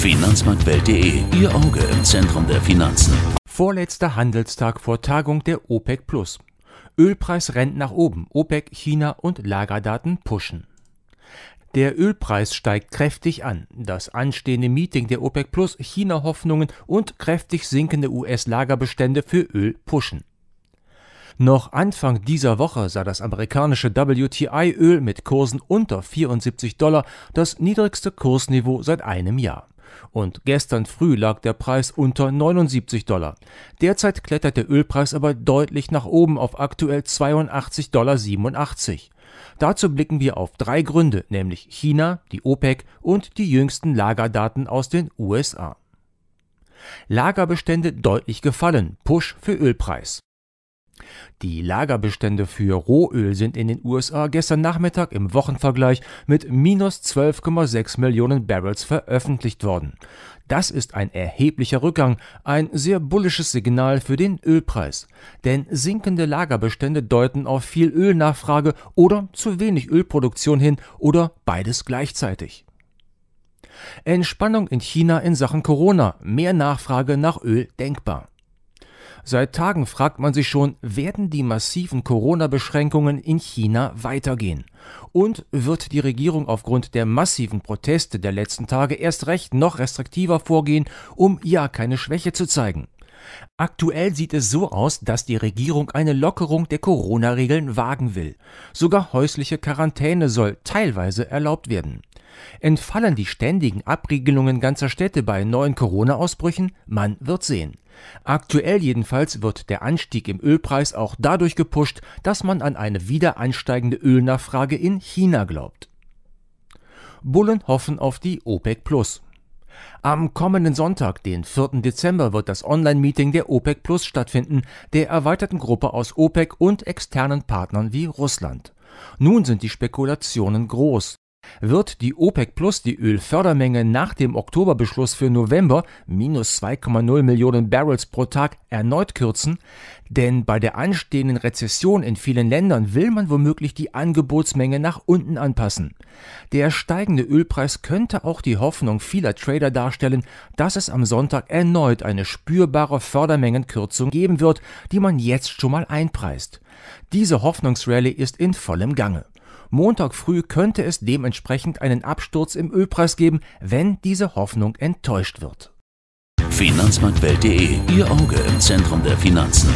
Finanzmarktwelt.de, Ihr Auge im Zentrum der Finanzen. Vorletzter Handelstag vor Tagung der OPEC Plus. Ölpreis rennt nach oben, OPEC, China und Lagerdaten pushen. Der Ölpreis steigt kräftig an. Das anstehende Meeting der OPEC Plus China-Hoffnungen und kräftig sinkende US-Lagerbestände für Öl pushen. Noch Anfang dieser Woche sah das amerikanische WTI-Öl mit Kursen unter 74 Dollar das niedrigste Kursniveau seit einem Jahr. Und gestern früh lag der Preis unter 79 Dollar. Derzeit klettert der Ölpreis aber deutlich nach oben auf aktuell 82,87 Dollar. Dazu blicken wir auf drei Gründe, nämlich China, die OPEC und die jüngsten Lagerdaten aus den USA. Lagerbestände deutlich gefallen, Push für Ölpreis. Die Lagerbestände für Rohöl sind in den USA gestern Nachmittag im Wochenvergleich mit minus 12,6 Millionen Barrels veröffentlicht worden. Das ist ein erheblicher Rückgang, ein sehr bullisches Signal für den Ölpreis. Denn sinkende Lagerbestände deuten auf viel Ölnachfrage oder zu wenig Ölproduktion hin oder beides gleichzeitig. Entspannung in China in Sachen Corona, mehr Nachfrage nach Öl denkbar. Seit Tagen fragt man sich schon, werden die massiven Corona-Beschränkungen in China weitergehen? Und wird die Regierung aufgrund der massiven Proteste der letzten Tage erst recht noch restriktiver vorgehen, um ja keine Schwäche zu zeigen? Aktuell sieht es so aus, dass die Regierung eine Lockerung der Corona-Regeln wagen will. Sogar häusliche Quarantäne soll teilweise erlaubt werden. Entfallen die ständigen Abriegelungen ganzer Städte bei neuen Corona-Ausbrüchen? Man wird sehen. Aktuell jedenfalls wird der Anstieg im Ölpreis auch dadurch gepusht, dass man an eine wieder ansteigende Ölnachfrage in China glaubt. Bullen hoffen auf die OPEC Plus. Am kommenden Sonntag, den 4. Dezember, wird das Online-Meeting der OPEC Plus stattfinden, der erweiterten Gruppe aus OPEC und externen Partnern wie Russland. Nun sind die Spekulationen groß. Wird die OPEC Plus die Ölfördermenge nach dem Oktoberbeschluss für November minus 2,0 Millionen Barrels pro Tag erneut kürzen? Denn bei der anstehenden Rezession in vielen Ländern will man womöglich die Angebotsmenge nach unten anpassen. Der steigende Ölpreis könnte auch die Hoffnung vieler Trader darstellen, dass es am Sonntag erneut eine spürbare Fördermengenkürzung geben wird, die man jetzt schon mal einpreist. Diese Hoffnungsrallye ist in vollem Gange. Montag früh könnte es dementsprechend einen Absturz im Ölpreis geben, wenn diese Hoffnung enttäuscht wird. Finanzmarktwelt.de Ihr Auge im Zentrum der Finanzen.